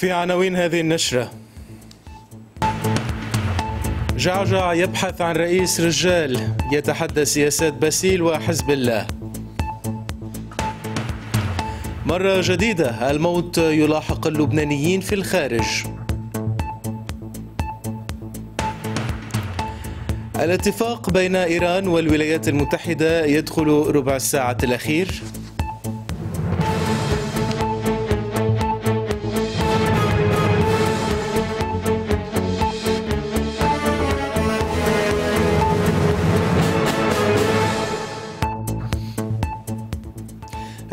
في عناوين هذه النشرة جعجع يبحث عن رئيس رجال يتحدى سياسات باسيل وحزب الله مرة جديدة الموت يلاحق اللبنانيين في الخارج الاتفاق بين إيران والولايات المتحدة يدخل ربع الساعة الأخير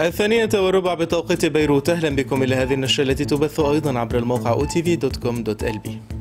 الثانية والربع بتوقيت بيروت أهلا بكم إلى هذه النشرة التي تبث أيضا عبر الموقع otv.com.lb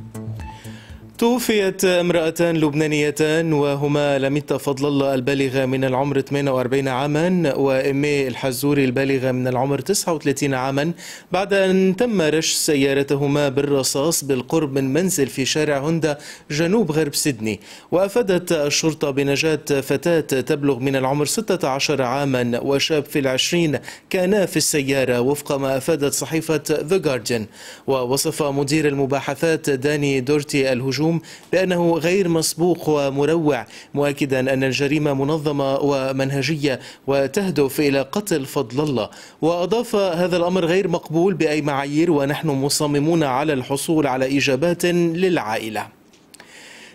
توفيت امرأتان لبنانيتان وهما لميتا فضل الله البالغة من العمر 48 عاما وإمي الحزوري البالغة من العمر 39 عاما بعد أن تم رش سيارتهما بالرصاص بالقرب من منزل في شارع هوندا جنوب غرب سيدني وأفادت الشرطة بنجاة فتاة تبلغ من العمر 16 عاما وشاب في العشرين كانا في السيارة وفق ما أفادت صحيفة The Guardian ووصف مدير المباحثات داني دورتي الهجوم الهجوم بأنه غير مسبوق ومروع مؤكدا أن الجريمة منظمة ومنهجية وتهدف إلى قتل فضل الله وأضاف هذا الأمر غير مقبول بأي معايير ونحن مصممون على الحصول على إجابات للعائلة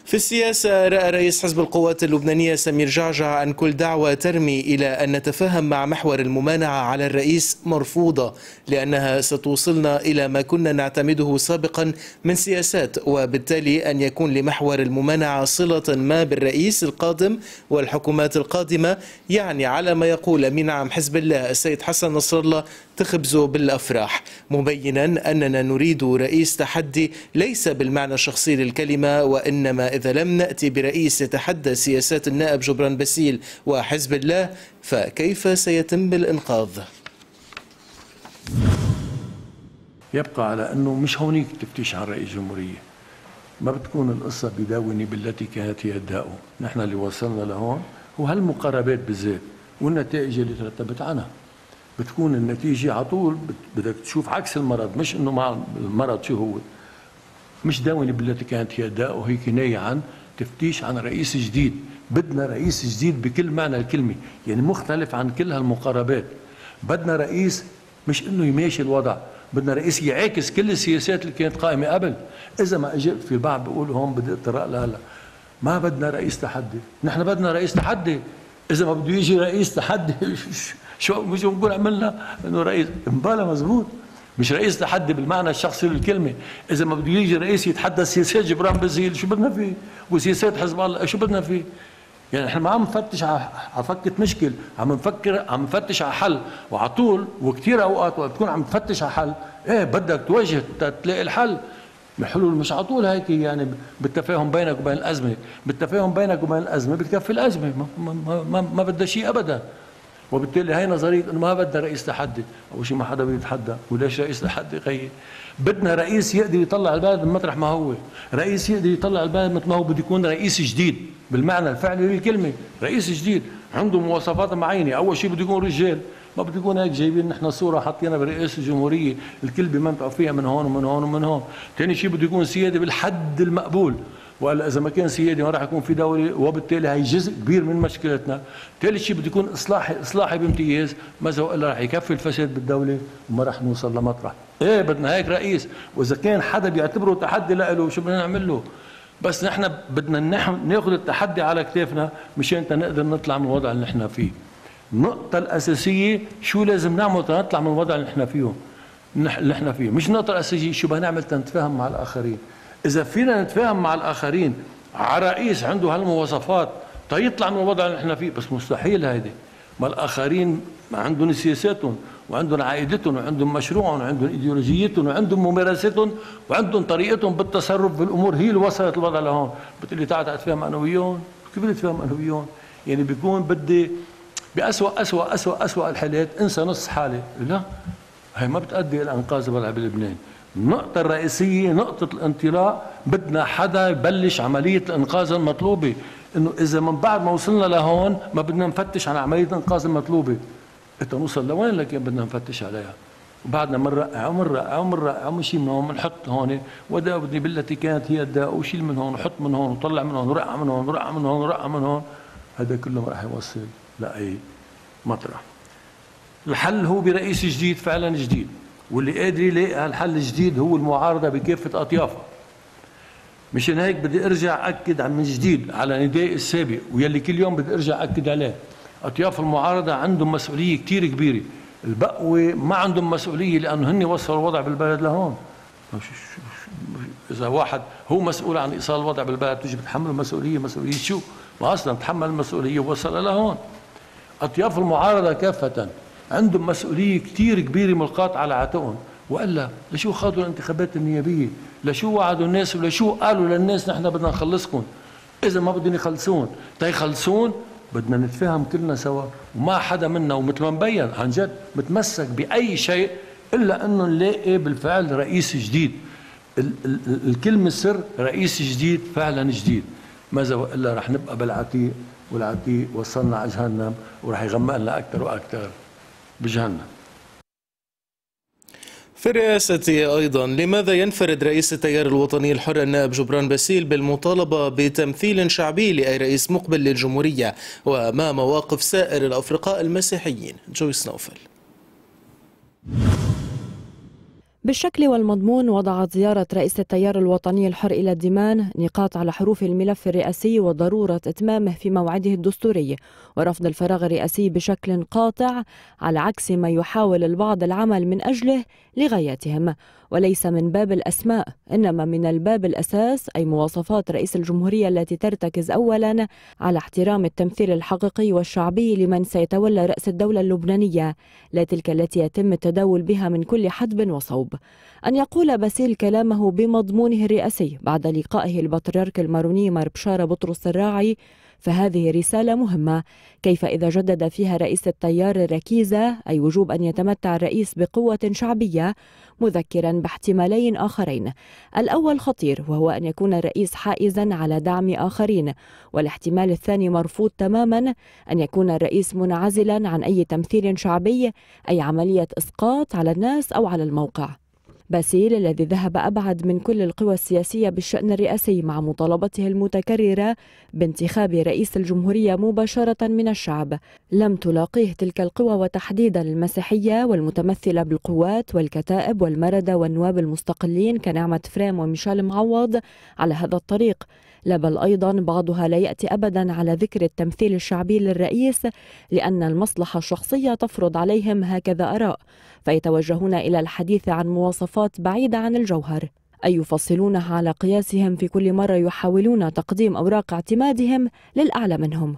في السياسة رأى رئيس حزب القوات اللبنانية سمير جعجع أن كل دعوة ترمي إلى أن نتفاهم مع محور الممانعة على الرئيس مرفوضة لأنها ستوصلنا إلى ما كنا نعتمده سابقا من سياسات وبالتالي أن يكون لمحور الممانعة صلة ما بالرئيس القادم والحكومات القادمة يعني على ما يقول أمين عام حزب الله السيد حسن نصر الله تخبز بالأفراح مبينا أننا نريد رئيس تحدي ليس بالمعنى الشخصي للكلمة وإنما إذا لم نأتي برئيس يتحدى سياسات النائب جبران باسيل وحزب الله فكيف سيتم الإنقاذ؟ يبقى على أنه مش هونيك تفتيش عن رئيس جمهورية ما بتكون القصة بداوني بالتي كانت هي الداؤه نحن اللي وصلنا لهون هو هالمقاربات بالذات والنتائج اللي ترتبت عنها بتكون النتيجة على طول بدك تشوف عكس المرض مش انه مع المرض شو هو مش داون بالتي كانت هي داء وهي كناية عن تفتيش عن رئيس جديد بدنا رئيس جديد بكل معنى الكلمة يعني مختلف عن كل هالمقاربات بدنا رئيس مش انه يماشي الوضع بدنا رئيس يعاكس كل السياسات اللي كانت قائمة قبل إذا ما اجي في البعض بيقول هون بدي اضطراء لهلا ما بدنا رئيس تحدي نحن بدنا رئيس تحدي إذا ما بده يجي رئيس تحدي شو مش بنقول عملنا إنه رئيس مبالا مزبوط مش رئيس تحدي بالمعنى الشخصي للكلمه اذا ما بده يجي رئيس يتحدث سياسه جبران بزيل شو بدنا فيه وسياسات حزب الله شو بدنا فيه يعني احنا ما عم نفتش على فكة مشكل عم نفكر عم نفتش على حل وعلى طول وكثير اوقات وقت تكون عم تفتش على حل ايه بدك تواجه تلاقي الحل الحلول مش على طول هيك يعني بالتفاهم بينك وبين الازمه بالتفاهم بينك وبين الازمه بتكفي الازمه ما, ما, ما, ما بدها شيء ابدا وبالتالي هاي نظريه انه ما بدنا رئيس تحدي اول شيء ما حدا بيتحدى وليش رئيس تحدي خيي بدنا رئيس يقدر يطلع البلد من مطرح ما هو رئيس يقدر يطلع البلد مثل ما هو بده يكون رئيس جديد بالمعنى الفعلي للكلمه رئيس جديد عنده مواصفات معينه اول شيء بده يكون رجال ما بده يكون هيك جايبين نحن صوره حاطينها برئيس الجمهوريه الكل بمنطقه فيها من هون ومن هون ومن هون ثاني شيء بده يكون سياده بالحد المقبول والا اذا ما كان سيادي ما راح يكون في دوله وبالتالي هي جزء كبير من مشكلتنا ثالث شيء بده يكون اصلاحي اصلاحي بامتياز ماذا والا راح يكفي الفساد بالدوله وما راح نوصل لمطرح ايه بدنا هيك رئيس واذا كان حدا بيعتبره تحدي لإله شو بدنا نعمل له بس نحن بدنا ناخذ التحدي على كتافنا مشان نقدر نطلع من الوضع اللي نحن فيه النقطة الأساسية شو لازم نعمل تنطلع من الوضع اللي نحن فيه نحن فيه مش النقطة الأساسية شو بنعمل تنتفاهم مع الآخرين اذا فينا نتفاهم مع الاخرين على رئيس عنده هالمواصفات تيطلع طيب من الوضع اللي احنا فيه بس مستحيل هيدي ما الاخرين عندهم سياساتهم وعندهم عائدتهم وعندهم مشروعهم وعندهم ايديولوجيتهم وعندهم ممارستهم وعندهم طريقتهم بالتصرف بالامور هي اللي وصلت الوضع لهون بتقول لي تعال اتفاهم انا وياهم كيف بدي اتفاهم انا وياهم يعني بيكون بدي بأسوأ أسوأ أسوأ أسوأ الحالات انسى نص حالي لا هي ما بتأدي إلى أنقاذ الوضع بلبنان النقطة الرئيسية نقطة الانطلاق بدنا حدا يبلش عملية الإنقاذ المطلوبة إنه إذا من بعد ما وصلنا لهون ما بدنا نفتش عن عملية الإنقاذ المطلوبة إنت نوصل لوين لكن بدنا نفتش عليها وبعدنا بنرقع ومنرقع ومنرقع ومن من هون بنحط هون وداودني بالتي كانت هي الداء وشيل من هون وحط من هون وطلع من هون ورقع من هون ورقع من هون ورقع من هون هذا كله ما راح يوصل لأي مطرح الحل هو برئيس جديد فعلا جديد واللي قادر يلاقي الحل الجديد هو المعارضه بكافه اطيافها مشان هيك بدي ارجع اكد من جديد على ندائي السابق ويلي كل يوم بدي ارجع اكد عليه اطياف المعارضه عندهم مسؤوليه كثير كبيره البقوه ما عندهم مسؤوليه لانه هن وصلوا الوضع بالبلد لهون اذا واحد هو مسؤول عن ايصال الوضع بالبلد تجي بتحمله مسؤوليه مسؤوليه شو ما اصلا تحمل المسؤوليه ووصل لهون اطياف المعارضه كافه عندهم مسؤوليه كثير كبيره ملقاة على عاتقهم والا لشو خاضوا الانتخابات النيابيه؟ لشو وعدوا الناس ولشو قالوا للناس نحن بدنا نخلصكم؟ اذا ما بدهم يخلصون، تيخلصون بدنا نتفاهم كلنا سوا وما حدا منا ومثل ما مبين عن جد متمسك باي شيء الا انه نلاقي بالفعل رئيس جديد ال- ال- ال- الكلمه السر رئيس جديد فعلا جديد ماذا والا رح نبقى بالعتيق والعتيق وصلنا على جهنم ورح يغمقنا اكثر واكثر بجهنم في الرئاسة أيضا لماذا ينفرد رئيس التيار الوطني الحر النائب جبران باسيل بالمطالبة بتمثيل شعبي لأي رئيس مقبل للجمهورية وما مواقف سائر الأفرقاء المسيحيين جويس نوفل بالشكل والمضمون وضعت زيارة رئيس التيار الوطني الحر إلى الدمام نقاط على حروف الملف الرئاسي وضرورة إتمامه في موعده الدستوري ورفض الفراغ الرئاسي بشكل قاطع على عكس ما يحاول البعض العمل من أجله لغاياتهم وليس من باب الأسماء إنما من الباب الأساس أي مواصفات رئيس الجمهورية التي ترتكز أولا على احترام التمثيل الحقيقي والشعبي لمن سيتولى رأس الدولة اللبنانية لا تلك التي يتم التداول بها من كل حدب وصوب أن يقول باسيل كلامه بمضمونه الرئاسي بعد لقائه البطريرك الماروني مار بشارة بطرس الراعي فهذه رسالة مهمة كيف إذا جدد فيها رئيس التيار الركيزة أي وجوب أن يتمتع الرئيس بقوة شعبية مذكرا باحتمالين آخرين الأول خطير وهو أن يكون الرئيس حائزا على دعم آخرين والاحتمال الثاني مرفوض تماما أن يكون الرئيس منعزلا عن أي تمثيل شعبي أي عملية إسقاط على الناس أو على الموقع باسيل الذي ذهب أبعد من كل القوى السياسية بالشأن الرئاسي مع مطالبته المتكررة بانتخاب رئيس الجمهورية مباشرة من الشعب لم تلاقيه تلك القوى وتحديدا المسيحية والمتمثلة بالقوات والكتائب والمردة والنواب المستقلين كنعمة فريم وميشيل معوض على هذا الطريق لا بل أيضا بعضها لا يأتي أبدا على ذكر التمثيل الشعبي للرئيس لأن المصلحة الشخصية تفرض عليهم هكذا آراء فيتوجهون إلى الحديث عن مواصفات بعيدة عن الجوهر أي يفصلونها على قياسهم في كل مرة يحاولون تقديم أوراق اعتمادهم للأعلى منهم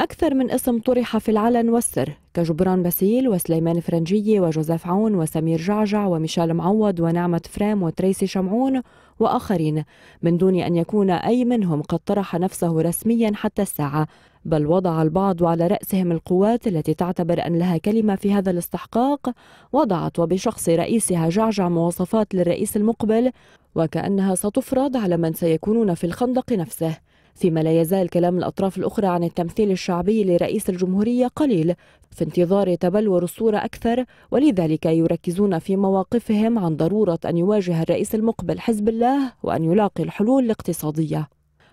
أكثر من اسم طرح في العلن والسر كجبران باسيل وسليمان فرنجية وجوزيف عون وسمير جعجع وميشيل معوض ونعمة فريم وتريسي شمعون وآخرين من دون أن يكون أي منهم قد طرح نفسه رسميا حتى الساعة بل وضع البعض وعلى رأسهم القوات التي تعتبر أن لها كلمة في هذا الاستحقاق وضعت وبشخص رئيسها جعجع مواصفات للرئيس المقبل وكأنها ستفرض على من سيكونون في الخندق نفسه فيما لا يزال كلام الأطراف الأخرى عن التمثيل الشعبي لرئيس الجمهورية قليل في انتظار تبلور الصورة أكثر ولذلك يركزون في مواقفهم عن ضرورة أن يواجه الرئيس المقبل حزب الله وأن يلاقي الحلول الاقتصادية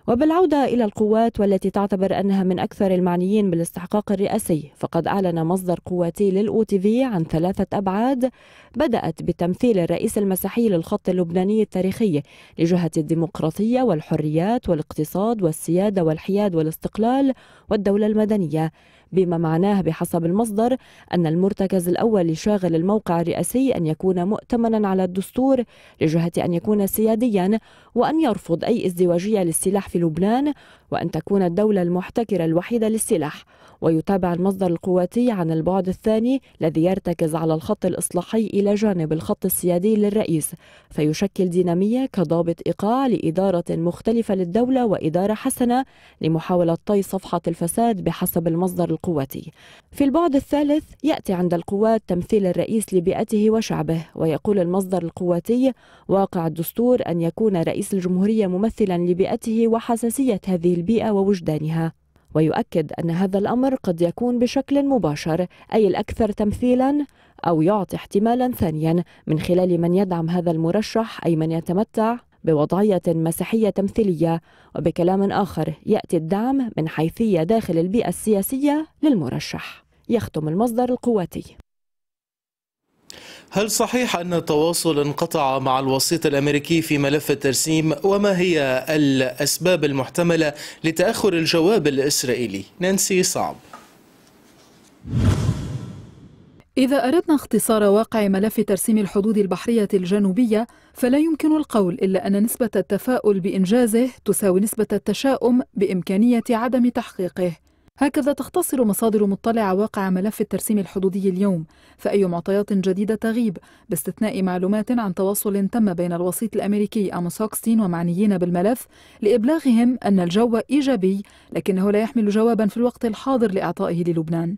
وبالعودة إلى القوات والتي تعتبر أنها من أكثر المعنيين بالاستحقاق الرئاسي فقد أعلن مصدر قواتي للأو تي في عن ثلاثة أبعاد بدأت بتمثيل الرئيس المسيحي للخط اللبناني التاريخي لجهة الديمقراطية والحريات والاقتصاد والسيادة والحياد والاستقلال والدولة المدنية بما معناه بحسب المصدر أن المرتكز الأول لشاغل الموقع الرئاسي أن يكون مؤتمنا على الدستور لجهة أن يكون سياديا وأن يرفض أي ازدواجية للسلاح في لبنان وأن تكون الدولة المحتكرة الوحيدة للسلاح ويتابع المصدر القواتي عن البعد الثاني الذي يرتكز على الخط الإصلاحي إلى جانب الخط السيادي للرئيس فيشكل دينامية كضابط إيقاع لإدارة مختلفة للدولة وإدارة حسنة لمحاولة طي صفحة الفساد بحسب المصدر القواتي في البعد الثالث يأتي عند القوات تمثيل الرئيس لبيئته وشعبه ويقول المصدر القواتي واقع الدستور أن يكون رئيس رئيس الجمهورية ممثلا لبيئته وحساسية هذه البيئة ووجدانها ويؤكد أن هذا الأمر قد يكون بشكل مباشر أي الأكثر تمثيلا أو يعطي احتمالا ثانيا من خلال من يدعم هذا المرشح أي من يتمتع بوضعية مسيحية تمثيلية وبكلام آخر يأتي الدعم من حيثية داخل البيئة السياسية للمرشح يختم المصدر القواتي هل صحيح أن التواصل انقطع مع الوسيط الأمريكي في ملف الترسيم وما هي الأسباب المحتملة لتأخر الجواب الإسرائيلي؟ نانسي صعب إذا أردنا اختصار واقع ملف ترسيم الحدود البحرية الجنوبية فلا يمكن القول إلا أن نسبة التفاؤل بإنجازه تساوي نسبة التشاؤم بإمكانية عدم تحقيقه هكذا تختصر مصادر مطلعة واقع ملف الترسيم الحدودي اليوم فأي معطيات جديدة تغيب باستثناء معلومات عن تواصل تم بين الوسيط الأمريكي أموس هوكستين ومعنيين بالملف لإبلاغهم أن الجو إيجابي لكنه لا يحمل جوابا في الوقت الحاضر لإعطائه للبنان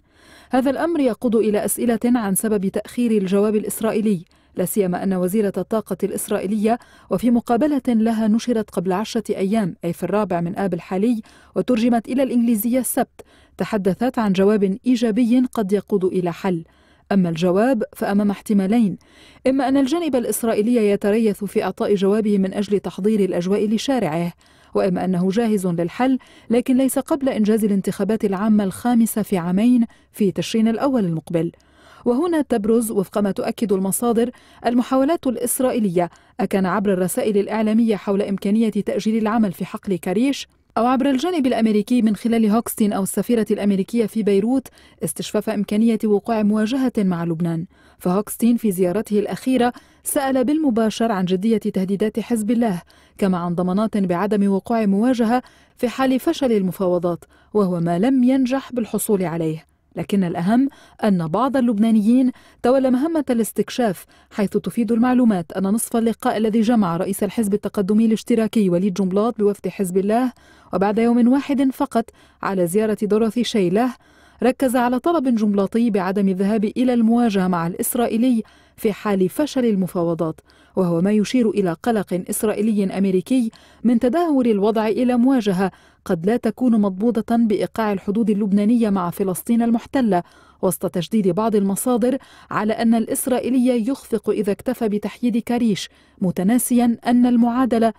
هذا الأمر يقود إلى أسئلة عن سبب تأخير الجواب الإسرائيلي لا سيما أن وزيرة الطاقة الإسرائيلية وفي مقابلة لها نشرت قبل عشرة أيام أي في الرابع من آب الحالي وترجمت إلى الإنجليزية السبت تحدثت عن جواب إيجابي قد يقود إلى حل أما الجواب فأمام احتمالين إما أن الجانب الإسرائيلي يتريث في إعطاء جوابه من أجل تحضير الأجواء لشارعه وإما أنه جاهز للحل لكن ليس قبل إنجاز الانتخابات العامة الخامسة في عامين في تشرين الأول المقبل وهنا تبرز وفق ما تؤكد المصادر المحاولات الإسرائيلية أكان عبر الرسائل الإعلامية حول إمكانية تأجيل العمل في حقل كريش أو عبر الجانب الأمريكي من خلال هوكستين أو السفيرة الأمريكية في بيروت استشفاف إمكانية وقوع مواجهة مع لبنان فهوكستين في زيارته الأخيرة سأل بالمباشر عن جدية تهديدات حزب الله كما عن ضمانات بعدم وقوع مواجهة في حال فشل المفاوضات وهو ما لم ينجح بالحصول عليه لكن الأهم أن بعض اللبنانيين تولى مهمة الاستكشاف حيث تفيد المعلومات أن نصف اللقاء الذي جمع رئيس الحزب التقدمي الاشتراكي وليد جنبلاط بوفد حزب الله وبعد يوم واحد فقط على زيارة دوروثي شيله ركز على طلب جنبلاطي بعدم الذهاب إلى المواجهة مع الإسرائيلي في حال فشل المفاوضات وهو ما يشير إلى قلق إسرائيلي أمريكي من تدهور الوضع إلى مواجهة قد لا تكون مضبوطة بإيقاع الحدود اللبنانية مع فلسطين المحتلة وسط تشديد بعض المصادر على أن الإسرائيلي يخفق إذا اكتفى بتحييد كريش متناسيا أن المعادلة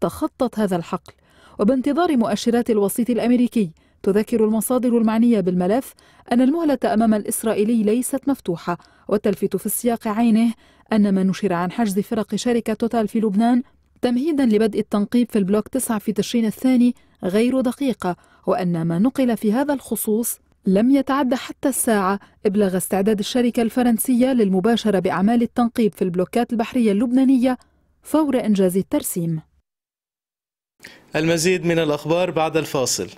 تخطت هذا الحقل وبانتظار مؤشرات الوسيط الأمريكي تذكر المصادر المعنية بالملف أن المهلة أمام الإسرائيلي ليست مفتوحة وتلفت في السياق عينه أن ما نشر عن حجز فرق شركة توتال في لبنان تمهيدا لبدء التنقيب في البلوك 9 في تشرين الثاني غير دقيقة وأن ما نقل في هذا الخصوص لم يتعد حتى الساعة إبلغ استعداد الشركة الفرنسية للمباشرة بأعمال التنقيب في البلوكات البحرية اللبنانية فور إنجاز الترسيم المزيد من الأخبار بعد الفاصل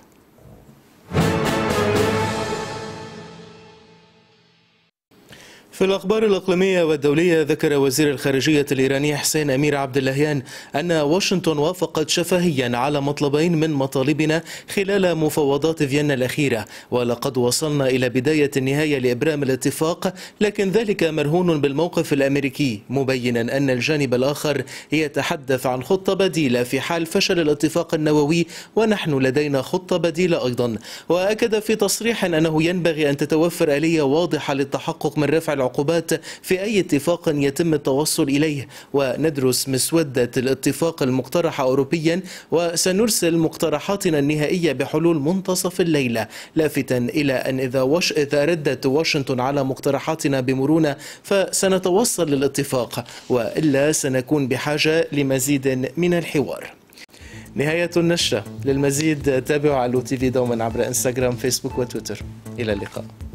في الأخبار الإقليمية والدولية ذكر وزير الخارجية الإيراني حسين أمير عبد اللهيان أن واشنطن وافقت شفهيا على مطلبين من مطالبنا خلال مفاوضات فيينا الأخيرة ولقد وصلنا إلى بداية النهاية لإبرام الاتفاق لكن ذلك مرهون بالموقف الأمريكي مبينا أن الجانب الآخر يتحدث عن خطة بديلة في حال فشل الاتفاق النووي ونحن لدينا خطة بديلة أيضا وأكد في تصريح أنه ينبغي أن تتوفر آلية واضحة للتحقق من رفع العقوبات في أي اتفاق يتم التوصل إليه وندرس مسودة الاتفاق المقترح أوروبيا وسنرسل مقترحاتنا النهائية بحلول منتصف الليلة لافتا إلى أن إذا, وش... إذا ردت واشنطن على مقترحاتنا بمرونة فسنتوصل للاتفاق وإلا سنكون بحاجة لمزيد من الحوار نهاية النشرة للمزيد تابعوا على تي في دوما عبر انستغرام فيسبوك وتويتر إلى اللقاء